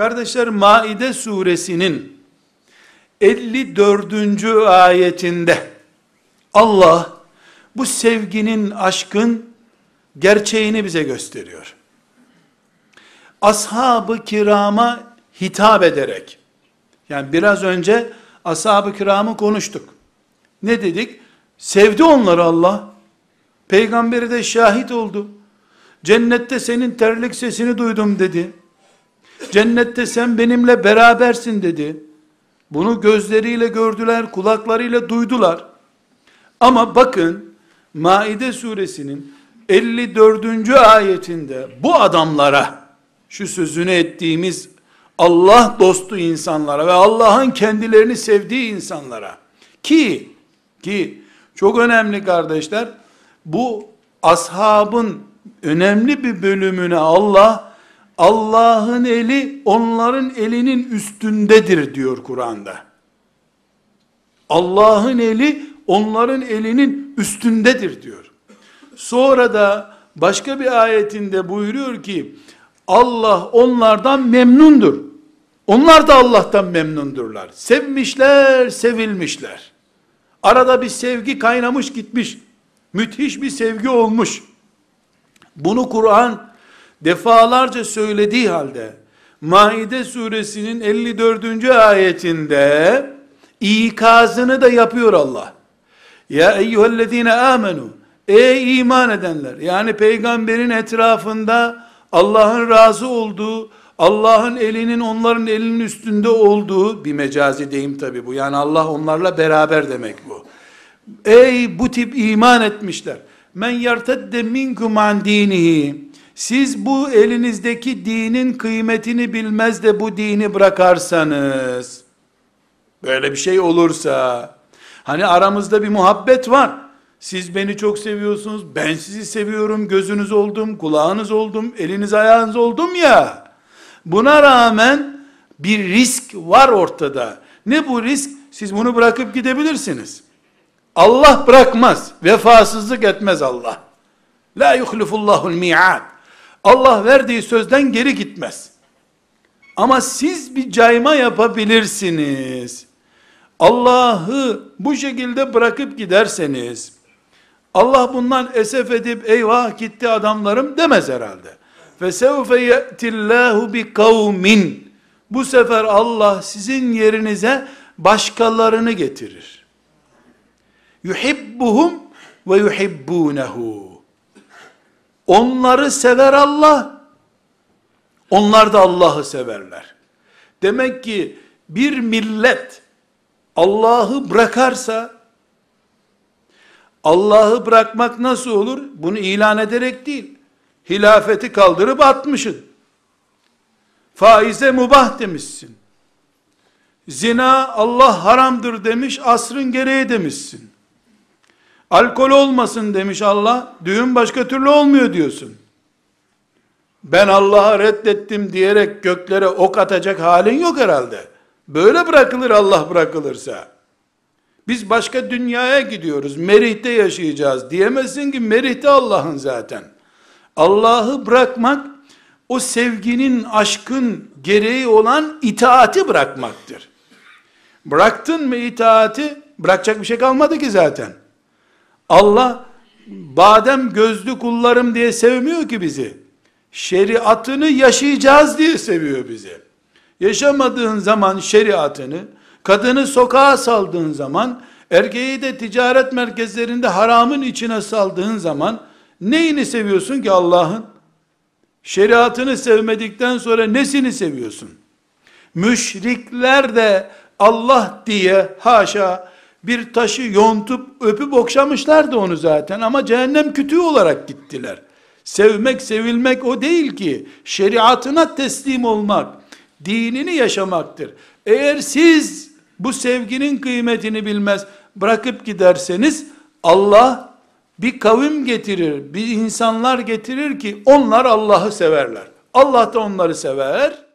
Kardeşler Maide suresinin 54. ayetinde Allah bu sevginin, aşkın gerçeğini bize gösteriyor. Ashab-ı kirama hitap ederek, yani biraz önce ashab-ı kiramı konuştuk. Ne dedik? Sevdi onları Allah. Peygamberi de şahit oldu. Cennette senin terlik sesini duydum dedi. Cennette sen benimle berabersin dedi. Bunu gözleriyle gördüler, kulaklarıyla duydular. Ama bakın Maide suresinin 54. ayetinde bu adamlara şu sözünü ettiğimiz Allah dostu insanlara ve Allah'ın kendilerini sevdiği insanlara ki ki çok önemli kardeşler bu ashabın önemli bir bölümüne Allah Allah'ın eli onların elinin üstündedir diyor Kur'an'da. Allah'ın eli onların elinin üstündedir diyor. Sonra da başka bir ayetinde buyuruyor ki Allah onlardan memnundur. Onlar da Allah'tan memnundurlar. Sevmişler, sevilmişler. Arada bir sevgi kaynamış gitmiş. Müthiş bir sevgi olmuş. Bunu Kur'an defalarca söylediği halde Maide suresinin 54. ayetinde ikazını da yapıyor Allah. Ya eyyühellezine amenu Ey iman edenler yani peygamberin etrafında Allah'ın razı olduğu Allah'ın elinin onların elinin üstünde olduğu bir mecazi deyim tabi bu. Yani Allah onlarla beraber demek bu. Ey bu tip iman etmişler. Men yertedde minkum an dinihi siz bu elinizdeki dinin kıymetini bilmez de bu dini bırakarsanız, böyle bir şey olursa, hani aramızda bir muhabbet var, siz beni çok seviyorsunuz, ben sizi seviyorum, gözünüz oldum, kulağınız oldum, eliniz ayağınız oldum ya, buna rağmen bir risk var ortada. Ne bu risk? Siz bunu bırakıp gidebilirsiniz. Allah bırakmaz, vefasızlık etmez Allah. La yuhlifullahul mi'ad. Allah verdiği sözden geri gitmez. Ama siz bir cayma yapabilirsiniz. Allah'ı bu şekilde bırakıp giderseniz, Allah bundan esef edip eyvah gitti adamlarım demez herhalde. فَسَوْفَ يَأْتِ اللّٰهُ بِقَوْمٍ Bu sefer Allah sizin yerinize başkalarını getirir. يُحِبُّهُمْ ve yuhibbunehu. Onları sever Allah. Onlar da Allah'ı severler. Demek ki bir millet Allah'ı bırakarsa Allah'ı bırakmak nasıl olur? Bunu ilan ederek değil. Hilafeti kaldırıp atmışsın. Faize mubah demişsin. Zina Allah haramdır demiş, asrın gereği demişsin. Alkol olmasın demiş Allah. Düğün başka türlü olmuyor diyorsun. Ben Allah'a reddettim diyerek göklere ok atacak halin yok herhalde. Böyle bırakılır Allah bırakılırsa. Biz başka dünyaya gidiyoruz. Merih'te yaşayacağız. Diyemezsin ki Merih'te Allah'ın zaten. Allah'ı bırakmak o sevginin, aşkın gereği olan itaati bırakmaktır. Bıraktın mı itaati? Bırakacak bir şey kalmadı ki zaten. Allah badem gözlü kullarım diye sevmiyor ki bizi. Şeriatını yaşayacağız diye seviyor bizi. Yaşamadığın zaman şeriatını, kadını sokağa saldığın zaman, erkeği de ticaret merkezlerinde haramın içine saldığın zaman, neyini seviyorsun ki Allah'ın? Şeriatını sevmedikten sonra nesini seviyorsun? Müşrikler de Allah diye haşa bir taşı yontup öpüp okşamışlardı onu zaten ama cehennem kütüğü olarak gittiler. Sevmek, sevilmek o değil ki. Şeriatına teslim olmak, dinini yaşamaktır. Eğer siz bu sevginin kıymetini bilmez, bırakıp giderseniz Allah bir kavim getirir, bir insanlar getirir ki onlar Allah'ı severler. Allah da onları sever.